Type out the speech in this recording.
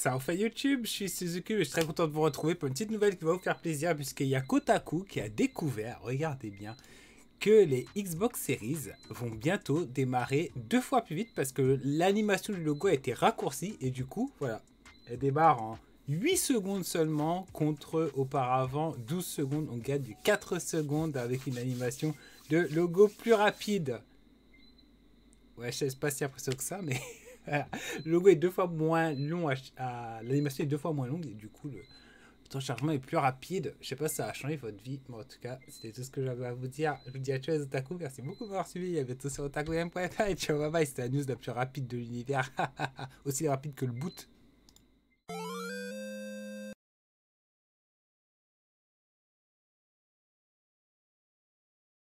ça fait YouTube, je suis Suzuki et je suis très content de vous retrouver pour une petite nouvelle qui va vous faire plaisir puisqu'il y a Kotaku qui a découvert, regardez bien, que les Xbox Series vont bientôt démarrer deux fois plus vite parce que l'animation du logo a été raccourcie et du coup, voilà, elle démarre en 8 secondes seulement contre auparavant 12 secondes, on gagne du 4 secondes avec une animation de logo plus rapide. Ouais, je sais pas si impressionnant que ça, mais... le logo est deux fois moins long, à, l'animation est deux fois moins longue et du coup le, temps de chargement est plus rapide. Je sais pas si ça a changé votre vie, mais en tout cas c'était tout ce que j'avais à vous dire. Je vous dis à tous les otaku, merci beaucoup d'avoir suivi, avait tout sur otaku.fr et ciao bye bye, c'était la news la plus rapide de l'univers, aussi rapide que le boot.